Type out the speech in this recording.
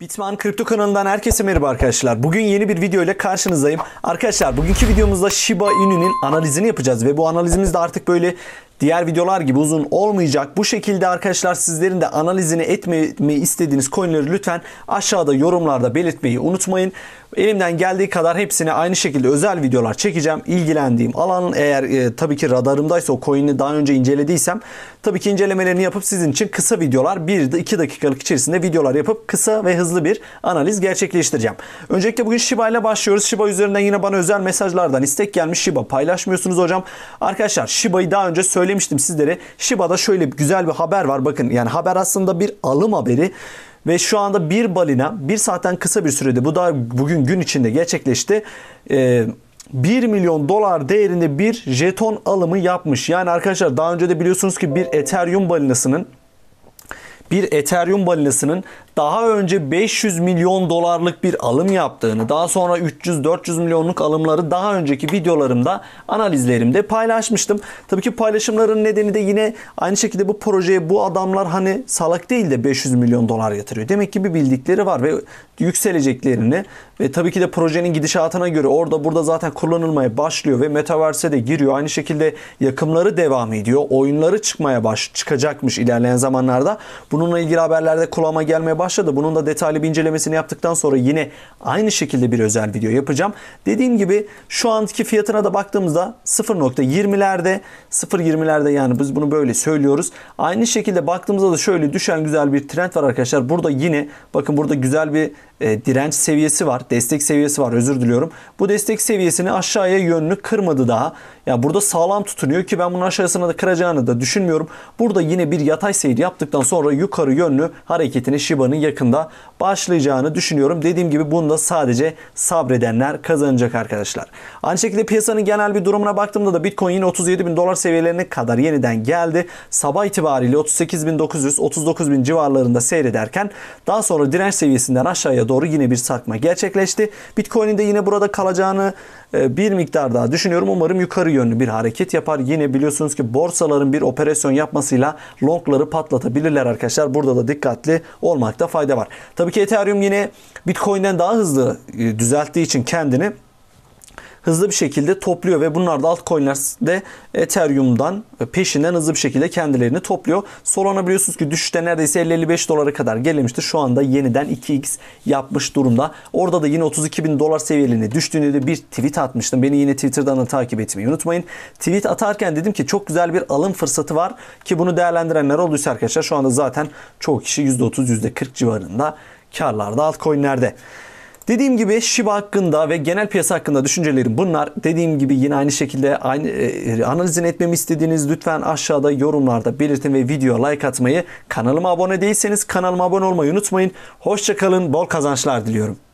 Bitman Kripto kanalından herkese merhaba arkadaşlar. Bugün yeni bir video ile karşınızdayım. Arkadaşlar bugünkü videomuzda Shiba Inu'nun analizini yapacağız ve bu analizimizde artık böyle Diğer videolar gibi uzun olmayacak. Bu şekilde arkadaşlar sizlerin de analizini etmeyi istediğiniz coinleri lütfen aşağıda yorumlarda belirtmeyi unutmayın. Elimden geldiği kadar hepsini aynı şekilde özel videolar çekeceğim. İlgilendiğim alan eğer e, tabii ki radarımdaysa o coin'i daha önce incelediysem tabii ki incelemelerini yapıp sizin için kısa videolar 1-2 dakikalık içerisinde videolar yapıp kısa ve hızlı bir analiz gerçekleştireceğim. Öncelikle bugün Shiba ile başlıyoruz. Shiba üzerinden yine bana özel mesajlardan istek gelmiş. Shiba paylaşmıyorsunuz hocam. Arkadaşlar Shiba'yı daha önce söyle söylemiştim sizlere. Shiba'da şöyle güzel bir haber var. Bakın yani haber aslında bir alım haberi. Ve şu anda bir balina bir saatten kısa bir sürede bu da bugün gün içinde gerçekleşti. Ee, 1 milyon dolar değerinde bir jeton alımı yapmış. Yani arkadaşlar daha önce de biliyorsunuz ki bir Ethereum balinasının bir Ethereum balinasının daha önce 500 milyon dolarlık bir alım yaptığını, daha sonra 300-400 milyonluk alımları daha önceki videolarımda, analizlerimde paylaşmıştım. Tabii ki paylaşımların nedeni de yine aynı şekilde bu projeye bu adamlar hani salak değil de 500 milyon dolar yatırıyor. Demek ki bir bildikleri var ve yükseleceklerini ve tabii ki de projenin gidişatına göre orada burada zaten kullanılmaya başlıyor ve metaverse de giriyor. Aynı şekilde yakımları devam ediyor. Oyunları çıkmaya baş çıkacakmış ilerleyen zamanlarda. Bununla ilgili haberlerde kulağıma gelmeye baş Aşağıda Bunun da detaylı bir incelemesini yaptıktan sonra yine aynı şekilde bir özel video yapacağım. Dediğim gibi şu anki fiyatına da baktığımızda 0.20'lerde 0.20'lerde yani biz bunu böyle söylüyoruz. Aynı şekilde baktığımızda da şöyle düşen güzel bir trend var arkadaşlar. Burada yine bakın burada güzel bir e, direnç seviyesi var. Destek seviyesi var özür diliyorum. Bu destek seviyesini aşağıya yönlü kırmadı daha. Ya burada sağlam tutunuyor ki ben bunun aşağısına da kıracağını da düşünmüyorum. Burada yine bir yatay seyir yaptıktan sonra yukarı yönlü hareketini Shiba'nın sezonunun yakında başlayacağını düşünüyorum. Dediğim gibi bunda sadece sabredenler kazanacak arkadaşlar. Aynı şekilde piyasanın genel bir durumuna baktığımda da Bitcoin yine 37 bin dolar seviyelerine kadar yeniden geldi. Sabah itibariyle 38 bin 900, 39 bin civarlarında seyrederken daha sonra direnç seviyesinden aşağıya doğru yine bir sarkma gerçekleşti. Bitcoin'in de yine burada kalacağını e, bir miktar daha düşünüyorum. Umarım yukarı yönlü bir hareket yapar. Yine biliyorsunuz ki borsaların bir operasyon yapmasıyla longları patlatabilirler arkadaşlar. Burada da dikkatli olmak fayda var. Tabii ki Ethereum yine Bitcoin'den daha hızlı e, düzelttiği için kendini hızlı bir şekilde topluyor ve bunlar da altcoin'ler de Ethereum'dan peşinden hızlı bir şekilde kendilerini topluyor. Solana biliyorsunuz ki düşüşte neredeyse 50-55 dolara kadar gelmişti. Şu anda yeniden 2x yapmış durumda. Orada da yine 32 bin dolar seviyeliğine düştüğünü de bir tweet atmıştım. Beni yine Twitter'dan da takip etmeyi unutmayın. Tweet atarken dedim ki çok güzel bir alım fırsatı var ki bunu değerlendirenler olduysa arkadaşlar şu anda zaten çoğu kişi %30 %40 civarında karlarda altcoin'lerde. Dediğim gibi Shiba hakkında ve genel piyasa hakkında düşüncelerim bunlar. Dediğim gibi yine aynı şekilde aynı e, analizini etmemi istediğiniz lütfen aşağıda yorumlarda belirtin ve videoya like atmayı, kanalıma abone değilseniz kanalıma abone olmayı unutmayın. Hoşçakalın, bol kazançlar diliyorum.